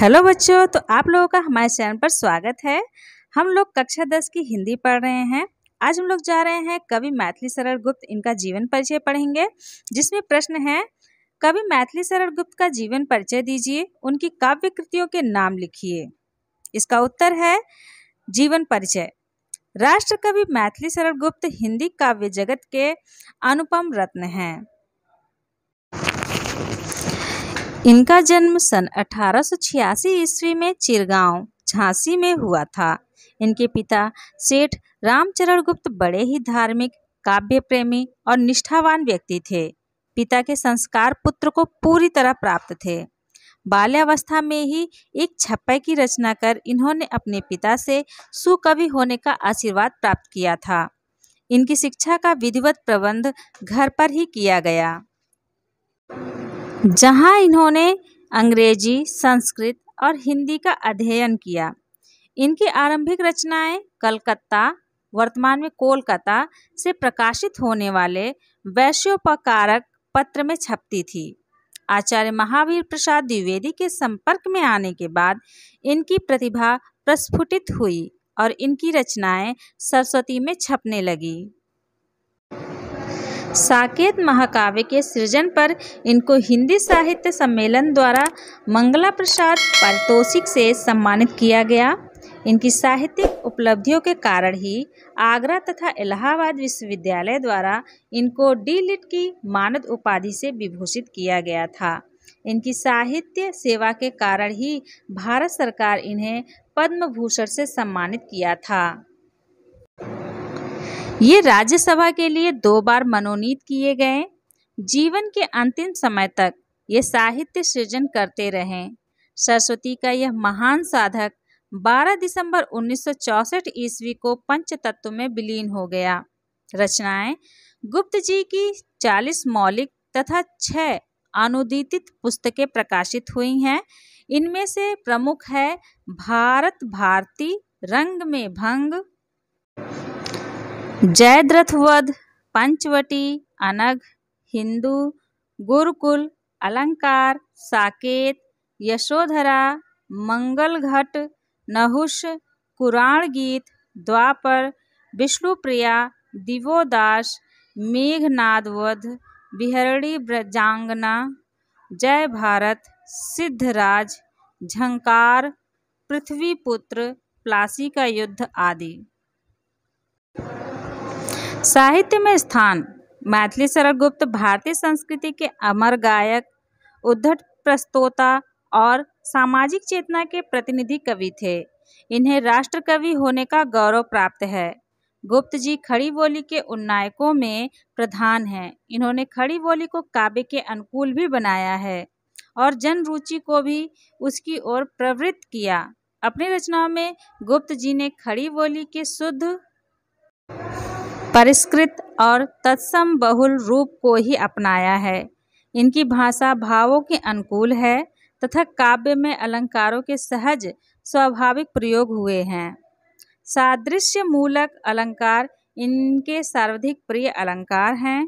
hello बच्चों तो आप लोगों का हमारे चैनल पर स्वागत है हम लोग कक्षा दस की हिंदी पढ़ रहे हैं आज हम लोग जा रहे हैं कवि मैथिली सरल गुप्त इनका जीवन परिचय पढ़ेंगे जिसमें प्रश्न है कवि मैथिली सरल गुप्त का जीवन परिचय दीजिए उनकी काव्य कृतियों के नाम लिखिए इसका उत्तर है जीवन परिचय राष्ट्र कवि मैथिली सरल गुप्त हिंदी काव्य जगत के अनुपम रत्न हैं इनका जन्म सन 1886 ईस्वी में चिरगांव झांसी में हुआ था इनके पिता सेठ रामचरण गुप्त बड़े ही धार्मिक काव्य प्रेमी और निष्ठावान व्यक्ति थे पिता के संस्कार पुत्र को पूरी तरह प्राप्त थे बाल्यावस्था में ही एक छप्पे की रचना कर इन्होंने अपने पिता से सुकवि होने का आशीर्वाद प्राप्त किया था इनकी शिक्षा का विधिवत प्रबंध घर पर ही किया गया जहाँ इन्होंने अंग्रेजी संस्कृत और हिंदी का अध्ययन किया इनकी आरंभिक रचनाएं कलकत्ता वर्तमान में कोलकाता से प्रकाशित होने वाले वैश्योपकारक पत्र में छपती थी आचार्य महावीर प्रसाद द्विवेदी के संपर्क में आने के बाद इनकी प्रतिभा प्रस्फुटित हुई और इनकी रचनाएं सरस्वती में छपने लगी साकेत महाकाव्य के सृजन पर इनको हिंदी साहित्य सम्मेलन द्वारा मंगला प्रसाद पारितोषिक से सम्मानित किया गया इनकी साहित्यिक उपलब्धियों के कारण ही आगरा तथा इलाहाबाद विश्वविद्यालय द्वारा इनको डी लिट की मानद उपाधि से विभूषित किया गया था इनकी साहित्य सेवा के कारण ही भारत सरकार इन्हें पद्म भूषण से सम्मानित किया था ये राज्यसभा के लिए दो बार मनोनीत किए गए जीवन के अंतिम समय तक ये साहित्य सृजन करते रहे सरस्वती का यह महान साधक 12 दिसंबर 1964 ईस्वी को पंचतत्व में विलीन हो गया रचनाएं गुप्त जी की 40 मौलिक तथा छह अनुदितित पुस्तकें प्रकाशित हुई हैं इनमें से प्रमुख है भारत भारती रंग में भंग जयद्रथवध पंचवटी अनघ हिंदू गुरुकुल अलंकार साकेत यशोधरा मंगलघट नहुष कुराण गीत द्वापर विष्णुप्रिया दिवोदास मेघनादवध बिहरड़ी ब्रजांगना जय भारत सिद्धराज झंकार पृथ्वीपुत्र प्लासी का युद्ध आदि साहित्य में स्थान मैथिली शरण गुप्त भारतीय संस्कृति के अमर गायक उद्धट प्रस्तोता और सामाजिक चेतना के प्रतिनिधि कवि थे इन्हें राष्ट्र कवि होने का गौरव प्राप्त है गुप्त जी खड़ी बोली के उन्नायकों में प्रधान हैं इन्होंने खड़ी बोली को काव्य के अनुकूल भी बनाया है और जन रुचि को भी उसकी ओर प्रवृत्त किया अपनी रचनाओं में गुप्त जी ने खड़ी बोली के शुद्ध परिष्कृत और तत्सम बहुल रूप को ही अपनाया है इनकी भाषा भावों के अनुकूल है तथा काव्य में अलंकारों के सहज स्वाभाविक प्रयोग हुए हैं सादृश्य मूलक अलंकार इनके सर्वाधिक प्रिय अलंकार हैं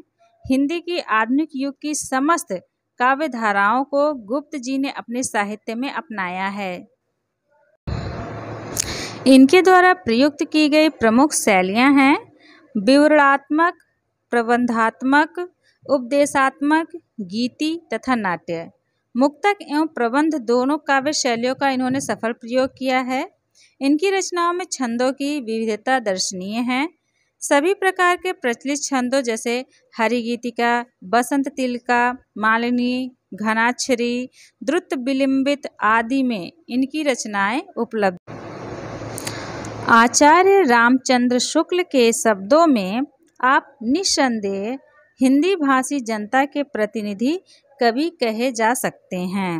हिंदी की आधुनिक युग की समस्त काव्य धाराओं को गुप्त जी ने अपने साहित्य में अपनाया है इनके द्वारा प्रयुक्त की गई प्रमुख शैलियाँ हैं विवरणात्मक प्रबंधात्मक उपदेशात्मक गीति तथा नाट्य मुक्तक एवं प्रबंध दोनों काव्य शैलियों का इन्होंने सफल प्रयोग किया है इनकी रचनाओं में छंदों की विविधता दर्शनीय है सभी प्रकार के प्रचलित छंदों जैसे हरिगीतिका बसंत तिलका मालिनी घनाक्षरी द्रुत विलिंबित आदि में इनकी रचनाएं उपलब्ध आचार्य रामचंद्र शुक्ल के शब्दों में आप निसंदेह हिंदी भाषी जनता के प्रतिनिधि कवि कहे जा सकते हैं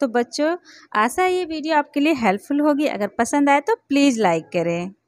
तो बच्चों आशा ये वीडियो आपके लिए हेल्पफुल होगी अगर पसंद आए तो प्लीज़ लाइक करें